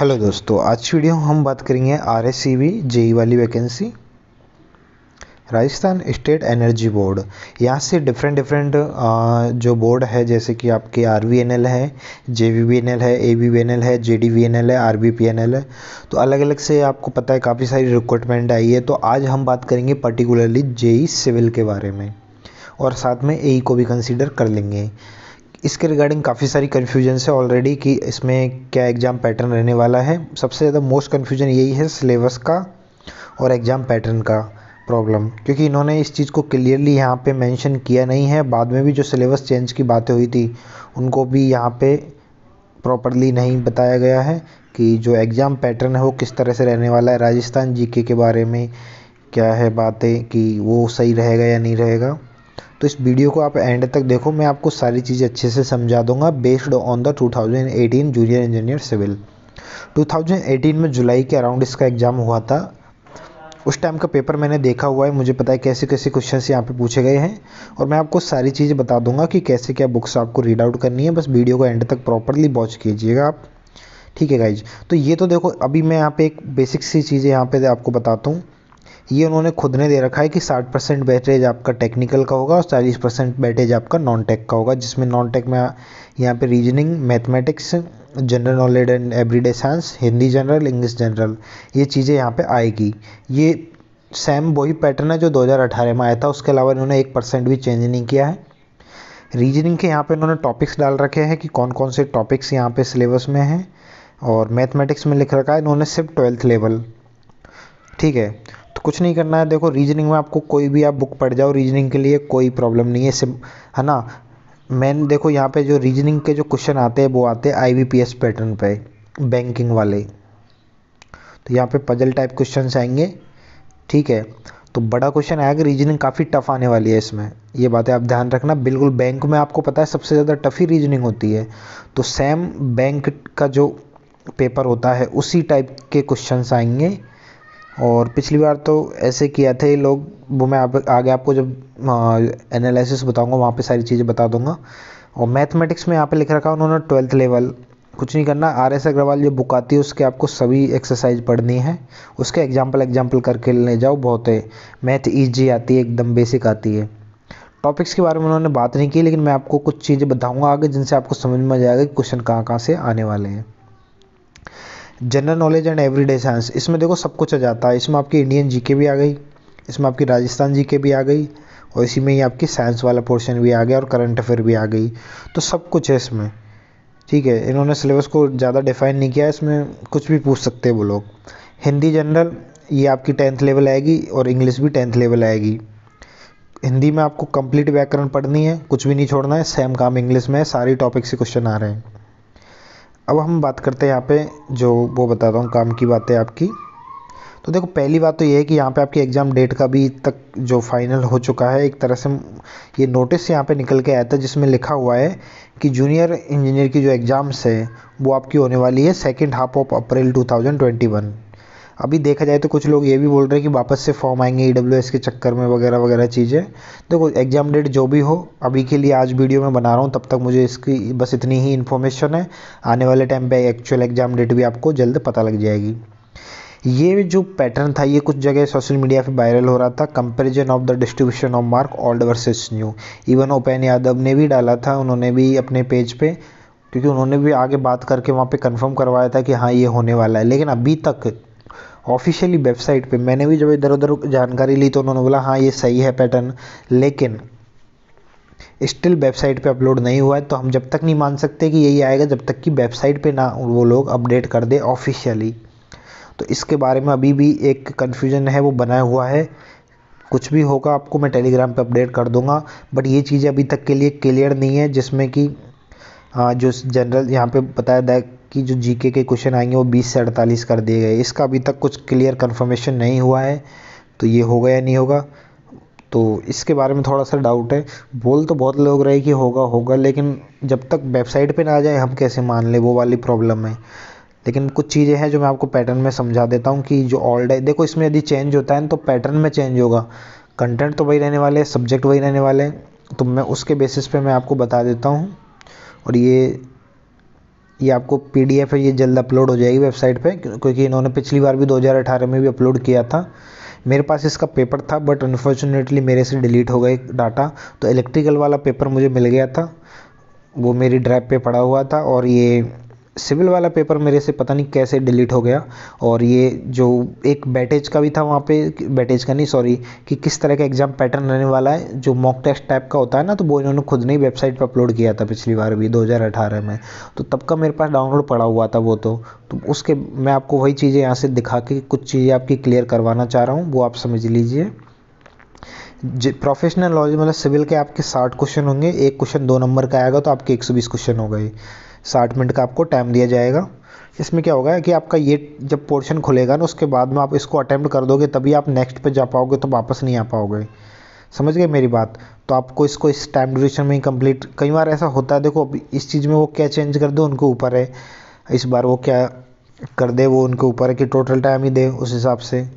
hello दोस्तों आज की वीडियो हम बात करेंगे R S C V JE वाली vacancy Rajasthan state energy board यहाँ से डिफरेंट डिफरेंट जो बोर्ड है जैसे कि आपके आर वी एन एल है J V B N L है ए वी एन एल है J D V N L है R B P N L है तो अलग अलग से आपको पता है काफ़ी सारी रिक्रूटमेंट आई है तो आज हम बात करेंगे पर्टिकुलरली जेई सिविल के बारे में और साथ में ए e को भी कंसिडर कर लेंगे इसके रिगार्डिंग काफ़ी सारी कन्फ्यूजन है ऑलरेडी कि इसमें क्या एग्ज़ाम पैटर्न रहने वाला है सबसे ज़्यादा मोस्ट कन्फ्यूजन यही है सिलेबस का और एग्ज़ाम पैटर्न का प्रॉब्लम क्योंकि इन्होंने इस चीज़ को क्लियरली यहाँ पे मेंशन किया नहीं है बाद में भी जो सिलेबस चेंज की बातें हुई थी उनको भी यहाँ पे प्रॉपरली नहीं बताया गया है कि जो एग्ज़ाम पैटर्न है वो किस तरह से रहने वाला है राजस्थान जीके के बारे में क्या है बातें कि वो सही रहेगा या नहीं रहेगा तो इस वीडियो को आप एंड तक देखो मैं आपको सारी चीज़ें अच्छे से समझा दूंगा based on the 2018 junior engineer civil 2018 में जुलाई के अराउंड इसका एग्ज़ाम हुआ था उस टाइम का पेपर मैंने देखा हुआ है मुझे पता है कैसे कैसे क्वेश्चन यहाँ पे पूछे गए हैं और मैं आपको सारी चीज़ें बता दूंगा कि कैसे क्या बुक्स आपको रीड आउट करनी है बस वीडियो को एंड तक प्रॉपरली वॉच कीजिएगा आप ठीक है गाइज तो ये तो देखो अभी मैं यहाँ पे एक बेसिक सी चीज़ें यहाँ पे आपको बताता हूँ ये उन्होंने खुद ने दे रखा है कि 60 परसेंट बैटेज आपका टेक्निकल का होगा और 40 परसेंट बैटेज आपका नॉन टेक का होगा जिसमें नॉन टेक में यहाँ पे reasoning mathematics general knowledge and everyday science Hindi general English general ये चीज़ें यहाँ पे आएगी ये सेम वही पैटर्न है जो 2018 में आया था उसके अलावा इन्होंने एक परसेंट भी चेंज नहीं किया है रीजनिंग के यहाँ पे इन्होंने टॉपिक्स डाल रखे हैं कि कौन कौन से टॉपिक्स यहाँ पे सिलेबस में हैं और मैथमेटिक्स में लिख रखा है इन्होंने सिर्फ ट्वेल्थ लेवल ठीक है कुछ नहीं करना है देखो रीजनिंग में आपको कोई भी आप बुक पढ़ जाओ रीजनिंग के लिए कोई प्रॉब्लम नहीं है सिम है ना मैन देखो यहाँ पे जो रीजनिंग के जो क्वेश्चन आते हैं वो आते हैं I V P S pattern पे बैंकिंग वाले तो यहाँ पे पजल टाइप क्वेश्चन आएंगे ठीक है तो बड़ा क्वेश्चन आएगा रीजनिंग काफ़ी टफ आने वाली है इसमें ये बातें आप ध्यान रखना बिल्कुल बैंक में आपको पता है सबसे ज़्यादा टफ ही रीजनिंग होती है तो सेम बैंक का जो पेपर होता है उसी टाइप के क्वेश्चन आएंगे और पिछली बार तो ऐसे किया थे ये लोग वो मैं आप आगे आपको जब एनालिसिस बताऊंगा वहाँ पे सारी चीज़ें बता दूंगा और मैथमेटिक्स में यहाँ पे लिख रखा उन्होंने ट्वेल्थ लेवल कुछ नहीं करना आर एस अग्रवाल जो बुक आती है उसके आपको सभी एक्सरसाइज पढ़नी है उसके एग्जाम्पल एग्जाम्पल करके ले जाओ बहुत है मैथ ईजी e आती है एकदम बेसिक आती है टॉपिक्स के बारे में उन्होंने बात नहीं की लेकिन मैं आपको कुछ चीज़ें बताऊंगा आगे जिनसे आपको समझ में आ जाएगा कि क्वेश्चन कहाँ कहाँ से आने वाले हैं general knowledge and everyday science इसमें देखो सब कुछ आ जाता है इसमें आपकी इंडियन जी भी आ गई इसमें आपकी राजस्थान जी के भी आ गई और इसी में ही आपकी साइंस वाला पोर्शन भी आ गया और करंट अफेयर भी आ गई तो सब कुछ है इसमें ठीक है इन्होंने सिलेबस को ज़्यादा डिफाइन नहीं किया इसमें कुछ भी पूछ सकते हैं वो लोग हिंदी जनरल ये आपकी टेंथ लेवल आएगी और इंग्लिश भी टेंथ लेवल आएगी हिंदी में आपको कंप्लीट व्याकरण पढ़नी है कुछ भी नहीं छोड़ना है सेम काम इंग्लिश में सारी टॉपिक से क्वेश्चन आ रहे हैं अब हम बात करते हैं यहाँ पे जो वो बताता हूँ काम की बातें आपकी तो देखो पहली बात तो ये है कि यहाँ पे आपकी एग्ज़ाम डेट का भी तक जो फाइनल हो चुका है एक तरह से ये नोटिस यहाँ पे निकल के आया था जिसमें लिखा हुआ है कि जूनियर इंजीनियर की जो एग्ज़ाम्स है वो आपकी होने वाली है second half of April to अभी देखा जाए तो कुछ लोग ये भी बोल रहे हैं कि वापस से फॉर्म आएंगे ई e के चक्कर में वगैरह वगैरह चीज़ें देखो एग्ज़ाम डेट जो भी हो अभी के लिए आज वीडियो में बना रहा हूँ तब तक मुझे इसकी बस इतनी ही इन्फॉर्मेशन है आने वाले टाइम पे एक्चुअल एग्ज़ाम डेट भी आपको जल्द पता लग जाएगी ये जो पैटर्न था ये कुछ जगह सोशल मीडिया पे वायरल हो रहा था comparison of the distribution of mark old versus new even ओपेन यादव ने भी डाला था उन्होंने भी अपने पेज पे क्योंकि उन्होंने भी आगे बात करके वहाँ पे कंफर्म करवाया था कि हाँ ये होने वाला है लेकिन अभी तक ऑफिशियली वेबसाइट पे मैंने भी जब इधर उधर जानकारी ली तो उन्होंने बोला हाँ ये सही है पैटर्न लेकिन स्टिल वेबसाइट पे अपलोड नहीं हुआ है तो हम जब तक नहीं मान सकते कि यही आएगा जब तक कि वेबसाइट पे ना वो लोग अपडेट कर दे ऑफिशियली तो इसके बारे में अभी भी एक कन्फ्यूजन है वो बना हुआ है कुछ भी होगा आपको मैं टेलीग्राम पे अपडेट कर दूंगा बट ये चीज़ें अभी तक के लिए क्लियर नहीं है जिसमें कि हाँ, जो जनरल यहाँ पे बताया कि जो जीके के क्वेश्चन आएंगे वो बीस से अड़तालीस कर दिए गए इसका अभी तक कुछ क्लियर कन्फर्मेशन नहीं हुआ है तो ये होगा या नहीं होगा तो इसके बारे में थोड़ा सा डाउट है बोल तो बहुत लोग रहे कि होगा होगा लेकिन जब तक वेबसाइट पे ना आ जाए हम कैसे मान लें वो वाली प्रॉब्लम है लेकिन कुछ चीज़ें हैं जो मैं आपको पैटर्न में समझा देता हूँ कि जो ऑल्ड है देखो इसमें यदि चेंज होता है तो पैटर्न में चेंज होगा कंटेंट तो वही रहने वाले हैं सब्जेक्ट वही रहने वाले हैं तो मैं उसके बेसिस पे मैं आपको बता देता हूँ और ये ये आपको पी डी एफ है ये जल्द अपलोड हो जाएगी वेबसाइट पे क्योंकि इन्होंने पिछली बार भी 2018 में भी अपलोड किया था मेरे पास इसका पेपर था बट अनफॉर्चुनेटली मेरे से डिलीट हो गए डाटा तो इलेक्ट्रिकल वाला पेपर मुझे मिल गया था वो मेरी ड्राइव पे पड़ा हुआ था और ये सिविल वाला पेपर मेरे से पता नहीं कैसे डिलीट हो गया और ये जो एक बैटेज का भी था वहाँ पे बैटेज का नहीं सॉरी कि किस तरह का एग्ज़ाम पैटर्न रहने वाला है जो मॉक टेस्ट टाइप का होता है ना तो वो इन्होंने खुद नहीं वेबसाइट पर अपलोड किया था पिछली बार भी 2018 में तो तब का मेरे पास डाउनलोड पड़ा हुआ था वो तो, तो उसके मैं आपको वही चीज़ें यहाँ से दिखा के कुछ चीज़ें आपकी क्लियर करवाना चाह रहा हूँ वो आप समझ लीजिए प्रोफेशनल नॉलेज मतलब सिविल के आपके साठ क्वेश्चन होंगे एक क्वेश्चन दो नंबर का आएगा तो आपके एक सौ बीस क्वेश्चन हो गए साठ मिनट का आपको टाइम दिया जाएगा इसमें क्या होगा कि आपका ये जब पोर्शन खुलेगा ना उसके बाद में आप इसको अटैम्प्ट कर दोगे तभी आप नेक्स्ट पर जा पाओगे तो वापस नहीं आ पाओगे समझ गए मेरी बात तो आपको इसको इस टाइम ड्यूरेशन में ही कंप्लीट कई बार ऐसा होता है देखो इस चीज़ में वो क्या चेंज कर दो उनके ऊपर है इस बार वो क्या कर दे वो उनके ऊपर है कि टोटल टाइम ही दे उस हिसाब से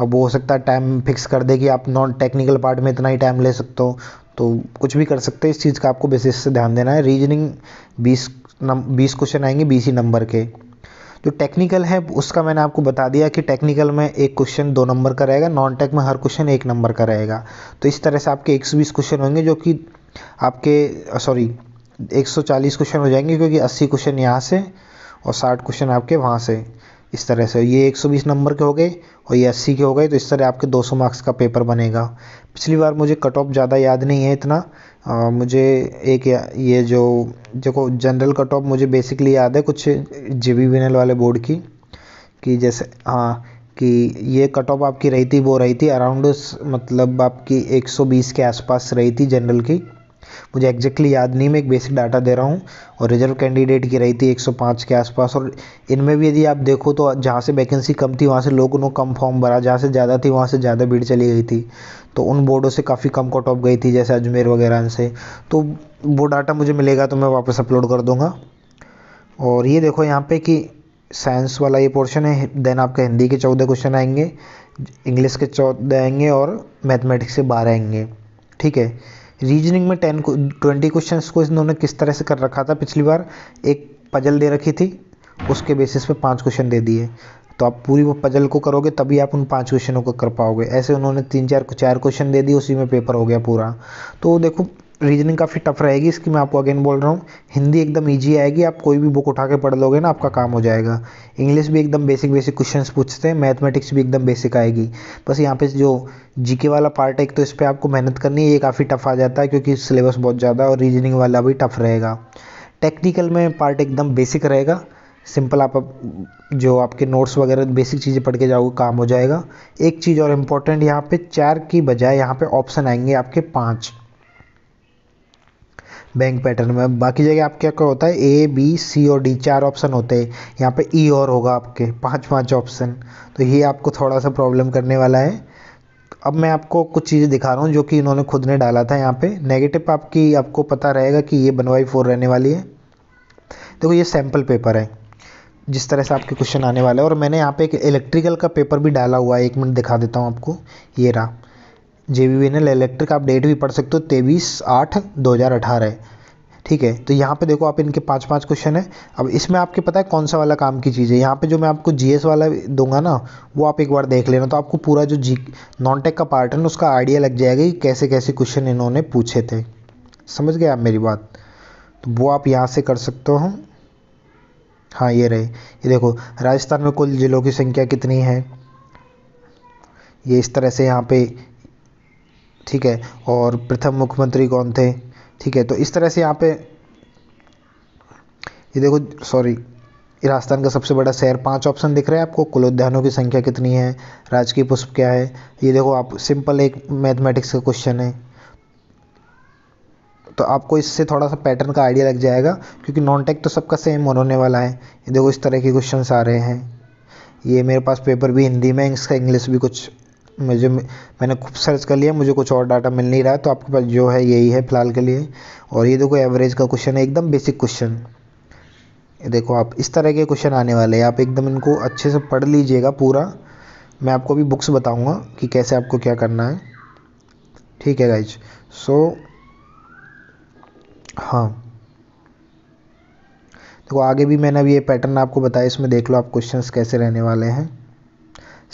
अब वो हो सकता है टाइम फिक्स कर दे कि आप नॉन टेक्निकल पार्ट में इतना ही टाइम ले सकते हो तो कुछ भी कर सकते हैं इस चीज़ का आपको विशेष से ध्यान देना है रीजनिंग बीस नंबर बीस क्वेश्चन आएंगे बीस ही नंबर के जो टेक्निकल है उसका मैंने आपको बता दिया कि टेक्निकल में एक क्वेश्चन दो नंबर का रहेगा नॉन टेक में हर क्वेश्चन एक नंबर का रहेगा तो इस तरह से आपके एक सौ बीस क्वेश्चन होंगे जो कि आपके सॉरी 140 क्वेश्चन हो जाएंगे क्योंकि 80 क्वेश्चन यहाँ से और 60 क्वेश्चन आपके वहाँ से इस तरह से ये 120 नंबर के हो गए और ये 80 के हो गए तो इस तरह आपके 200 मार्क्स का पेपर बनेगा पिछली बार मुझे कट ऑफ ज़्यादा याद नहीं है इतना आ, मुझे एक ये जो देखो जनरल कट ऑफ मुझे बेसिकली याद है कुछ जे बी वाले बोर्ड की कि जैसे हाँ कि ये कट ऑफ आपकी रही थी वो रही थी अराउंड मतलब आपकी 120 के आसपास रही थी जनरल की मुझे एग्जैक्टली याद नहीं मैं एक बेसिक डाटा दे रहा हूँ और रिजर्व कैंडिडेट की रही थी 105 के आसपास और इनमें भी यदि आप देखो तो जहाँ से वैकेंसी कम थी वहाँ से लोगों ने कम फॉर्म भरा जहाँ से ज़्यादा थी वहाँ से ज़्यादा भीड़ चली गई थी तो उन बोर्डों से काफ़ी कम कट ऑफ गई थी जैसे अजमेर वगैरह से तो वो डाटा मुझे मिलेगा तो मैं वापस अपलोड कर दूँगा और ये देखो यहाँ पर कि साइंस वाला ये पोर्शन है देन आपका हिंदी के चौदह क्वेश्चन आएंगे इंग्लिश के चौदह आएंगे और मैथमेटिक्स के बारह आएंगे ठीक है रीजनिंग में टेन ट्वेंटी क्वेश्चन को इन्होंने किस तरह से कर रखा था पिछली बार एक पजल दे रखी थी उसके बेसिस पे पांच क्वेश्चन दे दिए तो आप पूरी वो पजल को करोगे तभी आप उन पांच क्वेश्चनों को कर पाओगे ऐसे उन्होंने तीन चार चार क्वेश्चन दे दिए उसी में पेपर हो गया पूरा तो देखो रीजनिंग काफ़ी टफ रहेगी इसकी मैं आपको अगेन बोल रहा हूँ हिंदी एकदम ईजी आएगी आप कोई भी बुक उठा के पढ़ लोगे ना आपका काम हो जाएगा इंग्लिश भी एकदम बेसिक बेसिक क्वेश्चंस पूछते हैं मैथमेटिक्स भी एकदम बेसिक आएगी बस यहाँ पे जो जीके वाला पार्ट है एक तो इस पर आपको मेहनत करनी है ये काफ़ी टफ आ जाता है क्योंकि सिलेबस बहुत ज़्यादा और रीजनिंग वाला भी टफ रहेगा टेक्निकल में पार्ट एकदम बेसिक रहेगा सिंपल आप जो आपके नोट्स वगैरह बेसिक चीज़ें पढ़ के जाओगे काम हो जाएगा एक चीज़ और इम्पोर्टेंट यहाँ पे चार की बजाय यहाँ पे ऑप्शन आएंगे आपके पाँच बैंक पैटर्न में बाकी जगह आपके क्या होता है ए बी सी और डी चार ऑप्शन होते हैं यहाँ पे ई e और होगा आपके पांच पांच ऑप्शन तो ये आपको थोड़ा सा प्रॉब्लम करने वाला है अब मैं आपको कुछ चीज़ें दिखा रहा हूँ जो कि इन्होंने खुद ने डाला था यहाँ पे नेगेटिव आपकी आपको पता रहेगा कि ये बनवाई फोर रहने वाली है देखो ये सैम्पल पेपर है जिस तरह से आपके क्वेश्चन आने वाला है और मैंने यहाँ पे एक इलेक्ट्रिकल का पेपर भी डाला हुआ है एक मिनट दिखा देता हूँ आपको ये रहा J V N L electric आप डेट भी पढ़ सकते हो तेईस आठ दो हज़ार अठारह ठीक है तो यहाँ पे देखो आप इनके पांच पांच क्वेश्चन है अब इसमें आपके पता है कौन सा वाला काम की चीज़ है यहाँ पे जो मैं आपको जीएस वाला दूंगा ना वो आप एक बार देख लेना तो आपको पूरा जो जी नॉन टेक का पार्ट है उसका आइडिया लग जाएगा कि कैसे कैसे क्वेश्चन इन्होंने पूछे थे समझ गए आप मेरी बात तो वो आप यहाँ से कर सकते हो हाँ ये रहे ये देखो राजस्थान में कुल ज़िलों की संख्या कितनी है ये इस तरह से यहाँ पे ठीक है और प्रथम मुख्यमंत्री कौन थे ठीक है तो इस तरह से यहाँ पे ये देखो सॉरी राजस्थान का सबसे बड़ा शहर पांच ऑप्शन दिख रहा है आपको कुल उद्यानों की संख्या कितनी है राजकीय पुष्प क्या है ये देखो आप सिंपल एक मैथमेटिक्स का क्वेश्चन है तो आपको इससे थोड़ा सा पैटर्न का आइडिया लग जाएगा क्योंकि नॉन टेक तो सबका सेम होने वाला है ये देखो इस तरह के क्वेश्चन आ रहे हैं ये मेरे पास पेपर भी हिंदी में इसका इंग्लिश भी कुछ मुझे मैंने खूब सर्च कर लिया मुझे कुछ और डाटा मिल नहीं रहा है तो आपके पास जो है यही है फ़िलहाल के लिए और ये देखो एवरेज का क्वेश्चन है एकदम बेसिक क्वेश्चन देखो आप इस तरह के क्वेश्चन आने वाले हैं आप एकदम इनको अच्छे से पढ़ लीजिएगा पूरा मैं आपको भी बुक्स बताऊँगा कि कैसे आपको क्या करना है ठीक है गाइज सो so, हाँ देखो आगे भी मैंने अभी ये पैटर्न आपको बताया इसमें देख लो आप क्वेश्चंस कैसे रहने वाले हैं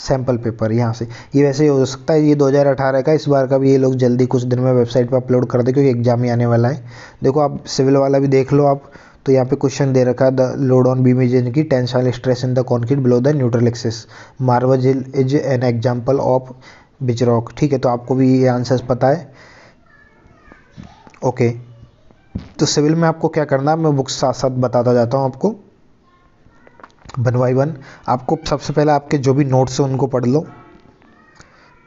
सैम्पल पेपर यहाँ से ये वैसे हो सकता है ये 2018 का इस बार का भी ये लोग जल्दी कुछ दिन में वेबसाइट पर अपलोड कर दे क्योंकि एग्जाम ही आने वाला है देखो आप सिविल वाला भी देख लो आप तो यहाँ पे क्वेश्चन दे रखा है the load on beam is इनकी tensile stress in the concrete below the neutral axis मार्वज इज एन एग्जाम्पल ऑफ बिजरॉक ठीक है तो आपको भी ये आंसर्स पता है ओके तो सिविल में आपको क्या करना है मैं बुक्स साथ साथ बताता जाता हूँ आपको वन बाई वन आपको सबसे पहले आपके जो भी नोट्स हैं उनको पढ़ लो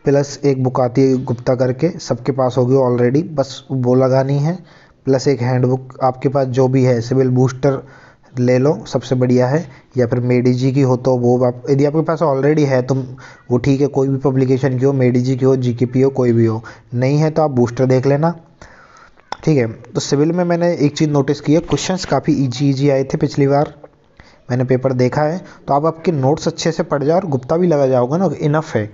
प्लस एक बुक आती है गुप्ता करके सबके पास होगी ऑलरेडी बस वो लगानी है प्लस एक हैंडबुक आपके पास जो भी है सिविल बूस्टर ले लो सबसे बढ़िया है या फिर मेडी जी की हो तो वो आप यदि आपके पास ऑलरेडी है तो वो ठीक है कोई भी पब्लिकेशन की हो मेडी जी की हो जी की पी हो कोई भी हो नहीं है तो आप बूस्टर देख लेना ठीक है तो सिविल में मैंने एक चीज़ नोटिस की है क्वेश्चंस काफ़ी इजी इजी आए थे पिछली बार मैंने पेपर देखा है तो आप आपके नोट्स अच्छे से पढ़ जाओ और गुप्ता भी लगा जाओगे ना इनफ है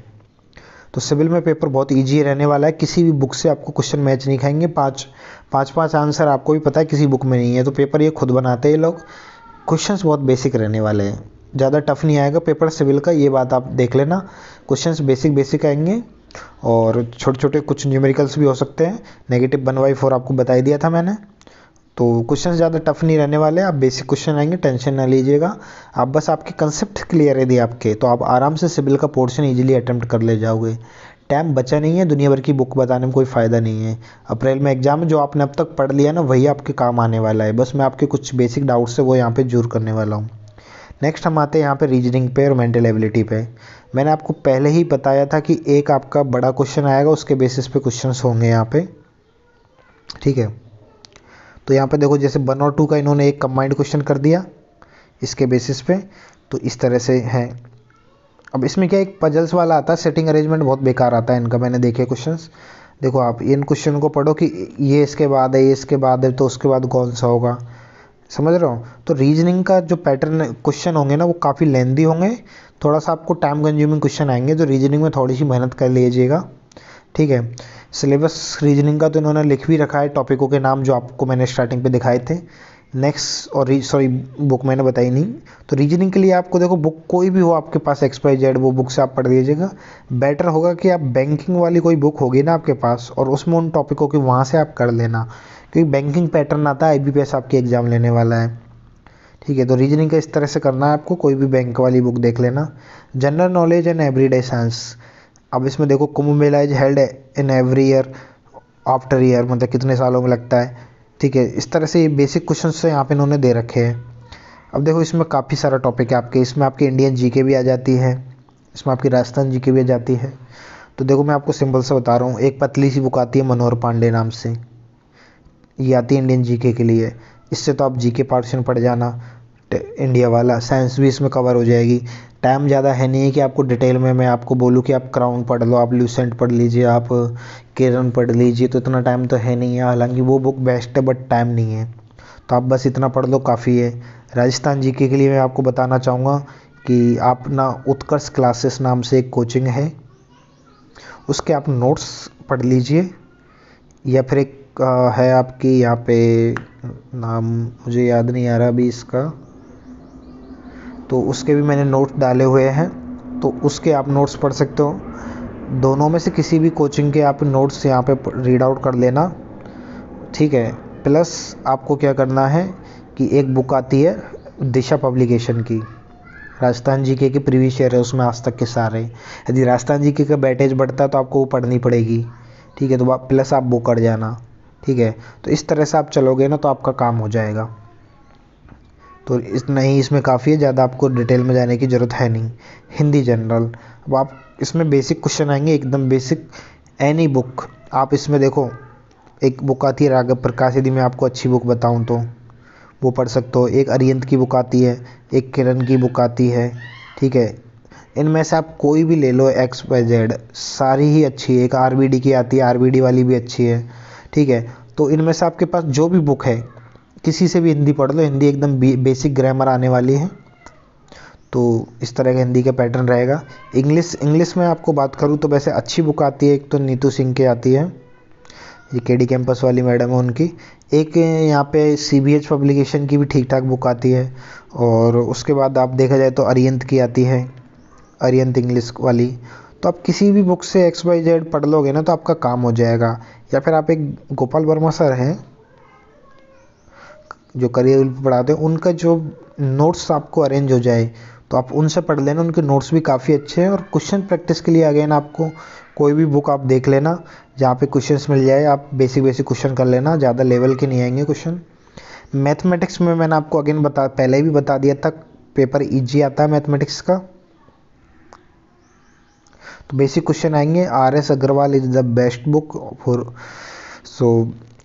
तो सिविल में पेपर बहुत ईजी रहने वाला है किसी भी बुक से आपको क्वेश्चन मैच नहीं खाएंगे पाँच पाँच पाँच आंसर आपको भी पता है किसी बुक में नहीं है तो पेपर ये खुद बनाते हैं लोग क्वेश्चंस बहुत बेसिक रहने वाले हैं ज़्यादा टफ नहीं आएगा पेपर सिविल का ये बात आप देख लेना क्वेश्चंस बेसिक बेसिक आएंगे और छोटे छोटे कुछ न्यूमेरिकल्स भी हो सकते हैं नेगेटिव वन बाई फोर आपको बताई दिया था मैंने तो क्वेश्चन ज़्यादा टफ नहीं रहने वाले आप बेसिक क्वेश्चन आएंगे टेंशन ना लीजिएगा आप बस आपके कंसेप्ट क्लियर है दी आपके तो आप आराम से सिविल का पोर्शन ईजिली अटैम्प्ट कर ले जाओगे टाइम बचा नहीं है दुनिया भर की बुक बताने में कोई फ़ायदा नहीं है अप्रैल में एग्जाम जो आपने अब तक पढ़ लिया ना वही आपके काम आने वाला है बस मैं आपके कुछ बेसिक डाउट्स है वो यहाँ पर जूर करने वाला हूँ नेक्स्ट हम आते हैं यहाँ पे रीजनिंग पे और मेंटल एबिलिटी पे मैंने आपको पहले ही बताया था कि एक आपका बड़ा क्वेश्चन आएगा उसके बेसिस पे क्वेश्चन होंगे यहाँ पे ठीक है तो यहाँ पे देखो जैसे वन और टू का इन्होंने एक कम्बाइंड क्वेश्चन कर दिया इसके बेसिस पे तो इस तरह से है अब इसमें क्या एक पजल्स वाला आता है सेटिंग अरेंजमेंट बहुत बेकार आता है इनका मैंने देखे क्वेश्चंस देखो आप इन क्वेश्चन को पढ़ो कि ये इसके बाद है ये इसके बाद है तो उसके बाद कौन सा होगा समझ रहे हो तो रीजनिंग का जो पैटर्न क्वेश्चन होंगे ना वो काफ़ी लेंदी होंगे थोड़ा सा आपको टाइम कंज्यूमिंग क्वेश्चन आएंगे जो रीजनिंग में थोड़ी सी मेहनत कर लीजिएगा ठीक है सिलेबस रीजनिंग का तो इन्होंने लिख भी रखा है टॉपिकों के नाम जो आपको मैंने स्टार्टिंग पे दिखाए थे नेक्स्ट और सॉरी बुक मैंने बताई नहीं तो रीजनिंग के लिए आपको देखो बुक कोई भी हो आपके पास एक्सपायर जेड वो बुक से आप पढ़ लीजिएगा बेटर होगा कि आप बैंकिंग वाली कोई बुक होगी ना आपके पास और उसमें उन टॉपिकों की वहाँ से आप कर लेना क्योंकि बैंकिंग पैटर्न आता है आई आपकी एग्ज़ाम लेने वाला है ठीक है तो रीजनिंग का इस तरह से करना है आपको कोई भी बैंक वाली बुक देख लेना general knowledge and everyday science अब इसमें देखो Kumbh Mela is held in every year after year मतलब कितने सालों में लगता है ठीक है इस तरह से ये बेसिक क्वेश्चन से यहाँ पे इन्होंने दे रखे हैं अब देखो इसमें काफ़ी सारा टॉपिक है आपके इसमें आपके इंडियन जी भी आ जाती है इसमें आपकी राजस्थान जी भी आ जाती है तो देखो मैं आपको सिंपल से बता रहा हूँ एक पतली सी बुक आती है मनोहर पांडे नाम से ये आती है इंडियन जी के लिए इससे तो आप जी के पढ़ जाना इंडिया वाला साइंस भी इसमें कवर हो जाएगी टाइम ज़्यादा है नहीं कि आपको डिटेल में मैं आपको बोलूँ कि आप क्राउन पढ़ लो आप ल्यूसेंट पढ़ लीजिए आप किरण पढ़ लीजिए तो इतना टाइम तो है नहीं है हालांकि वो बुक बेस्ट है बट टाइम नहीं है तो आप बस इतना पढ़ लो काफ़ी है राजस्थान जी के लिए मैं आपको बताना चाहूँगा कि आप ना उत्कर्ष क्लासेस नाम से एक कोचिंग है उसके आप नोट्स पढ़ लीजिए या फिर एक है आपकी यहाँ पे नाम मुझे याद नहीं आ रहा अभी इसका तो उसके भी मैंने नोट्स डाले हुए हैं तो उसके आप नोट्स पढ़ सकते हो दोनों में से किसी भी कोचिंग के आप नोट्स यहाँ पे रीड आउट कर लेना ठीक है प्लस आपको क्या करना है कि एक बुक आती है दिशा पब्लिकेशन की राजस्थान जी के प्रीवियस ईयर है उसमें आज तक के सारे यदि राजस्थान जी के का बैटेज बढ़ता है तो आपको वो पढ़नी पड़ेगी ठीक है तो प्लस आप बुक कर जाना ठीक है तो इस तरह से आप चलोगे ना तो आपका काम हो जाएगा तो इतना ही इसमें काफ़ी है ज़्यादा आपको डिटेल में जाने की ज़रूरत है नहीं हिंदी जनरल अब आप इसमें बेसिक क्वेश्चन आएंगे एकदम बेसिक एनी बुक आप इसमें देखो एक बुक आती है राघव प्रकाश यदि मैं आपको अच्छी बुक बताऊँ तो वो पढ़ सकते हो एक अरियंत की बुक आती है एक किरण की बुक आती है ठीक है इनमें से आप कोई भी ले लो एक्स वाई जेड सारी ही अच्छी है एक आर की आती है आर वाली भी अच्छी है ठीक है तो इनमें से आपके पास जो भी बुक है किसी से भी हिंदी पढ़ लो हिंदी एकदम बेसिक ग्रामर आने वाली है तो इस तरह का हिंदी का पैटर्न रहेगा इंग्लिश इंग्लिश में आपको बात करूँ तो वैसे अच्छी बुक आती है एक तो नीतू सिंह की आती है ये के डी कैंपस वाली मैडम है उनकी एक यहाँ पे सी बी एच पब्लिकेशन की भी ठीक ठाक बुक आती है और उसके बाद आप देखा जाए तो अरियंत की आती है अरियंत इंग्लिश वाली तो आप किसी भी बुक से एक्स वाई जेड पढ़ लोगे ना तो आपका काम हो जाएगा या फिर आप एक गोपाल वर्मा सर हैं जो करियर पढ़ाते हैं उनका जो नोट्स आपको अरेंज हो जाए तो आप उनसे पढ़ लेना उनके नोट्स भी काफ़ी अच्छे हैं और क्वेश्चन प्रैक्टिस के लिए अगेन आपको कोई भी बुक आप देख लेना जहाँ पे क्वेश्चंस मिल जाए आप बेसिक बेसिक क्वेश्चन कर लेना ज़्यादा लेवल के नहीं आएंगे क्वेश्चन मैथमेटिक्स में मैंने आपको अगेन बता पहले भी बता दिया था पेपर ईजी आता है मैथमेटिक्स का तो बेसिक क्वेश्चन आएंगे R S Agarwal is the best book for so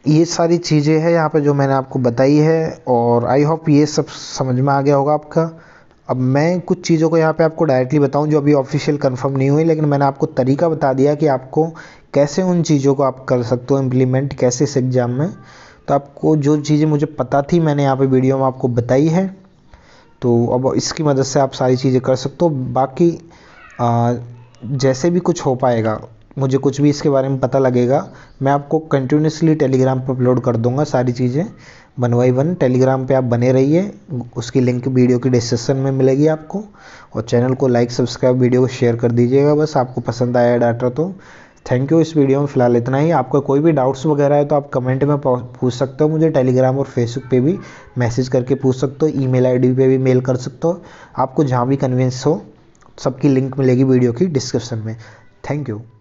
ये सारी चीज़ें हैं यहाँ पे जो मैंने आपको बताई है और आई होप ये सब समझ में आ गया होगा आपका अब मैं कुछ चीज़ों को यहाँ पे आपको डायरेक्टली बताऊँ जो अभी ऑफिशियल कंफर्म नहीं हुई लेकिन मैंने आपको तरीका बता दिया कि आपको कैसे उन चीज़ों को आप कर सकते हो इम्प्लीमेंट कैसे इस एग्ज़ाम में तो आपको जो चीज़ें मुझे पता थी मैंने यहाँ पर वीडियो में आपको बताई है तो अब इसकी मदद से आप सारी चीज़ें कर सकते हो बाकी आ, जैसे भी कुछ हो पाएगा मुझे कुछ भी इसके बारे में पता लगेगा मैं आपको कंटिन्यूसली टेलीग्राम पर अपलोड कर दूंगा सारी चीज़ें वन बाई वन टेलीग्राम पे आप बने रहिए उसकी लिंक वीडियो की डिस्क्रिप्शन में मिलेगी आपको और चैनल को लाइक सब्सक्राइब वीडियो को शेयर कर दीजिएगा बस आपको पसंद आया डाटा तो थैंक यू इस वीडियो में फ़िलहाल इतना ही आपका कोई भी डाउट्स वगैरह है तो आप कमेंट में पूछ सकते हो मुझे टेलीग्राम और फेसबुक पे भी मैसेज करके पूछ सकते हो ईमेल आईडी पे भी मेल कर सकते हो आपको जहाँ भी कन्विंस हो सबकी लिंक मिलेगी वीडियो की डिस्क्रिप्शन में थैंक यू